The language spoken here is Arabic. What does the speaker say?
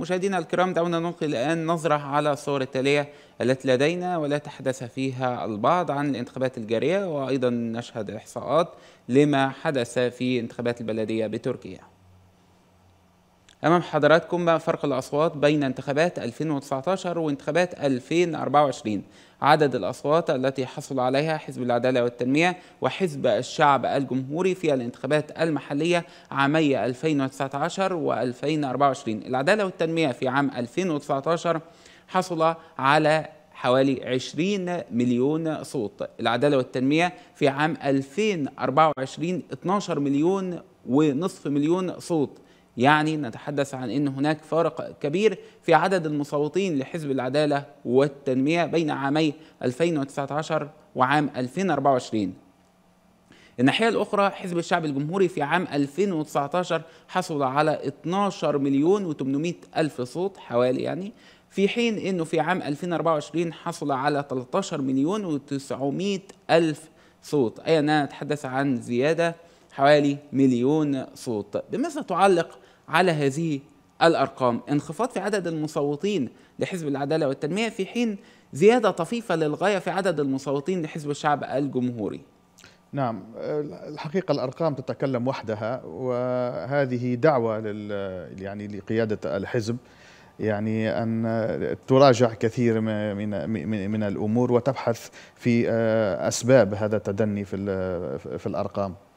مشاهدينا الكرام دعونا نلقي الآن نظرة على الصور التالية التي لدينا ولا تحدث فيها البعض عن الانتخابات الجارية وأيضا نشهد إحصاءات لما حدث في انتخابات البلدية بتركيا أمام حضراتكم بقى فرق الأصوات بين انتخابات 2019 وانتخابات 2024 عدد الأصوات التي حصل عليها حزب العدالة والتنمية وحزب الشعب الجمهوري في الانتخابات المحلية عامي 2019 و2024 العدالة والتنمية في عام 2019 حصل على حوالي 20 مليون صوت العدالة والتنمية في عام 2024 12 مليون ونصف مليون صوت يعني نتحدث عن أن هناك فارق كبير في عدد المصوتين لحزب العدالة والتنمية بين عامي 2019 وعام 2024 الناحية الأخرى حزب الشعب الجمهوري في عام 2019 حصل على 12 مليون و800 ألف صوت حوالي يعني في حين أنه في عام 2024 حصل على 13 مليون و900 ألف صوت أي أننا نتحدث عن زيادة حوالي مليون صوت بماذا تعلق على هذه الأرقام انخفاض في عدد المصوتين لحزب العدالة والتنمية في حين زيادة طفيفة للغاية في عدد المصوتين لحزب الشعب الجمهوري نعم الحقيقة الأرقام تتكلم وحدها وهذه دعوة لل يعني لقيادة الحزب يعني ان تراجع كثير من من من الامور وتبحث في آه، اسباب هذا التدني في في الارقام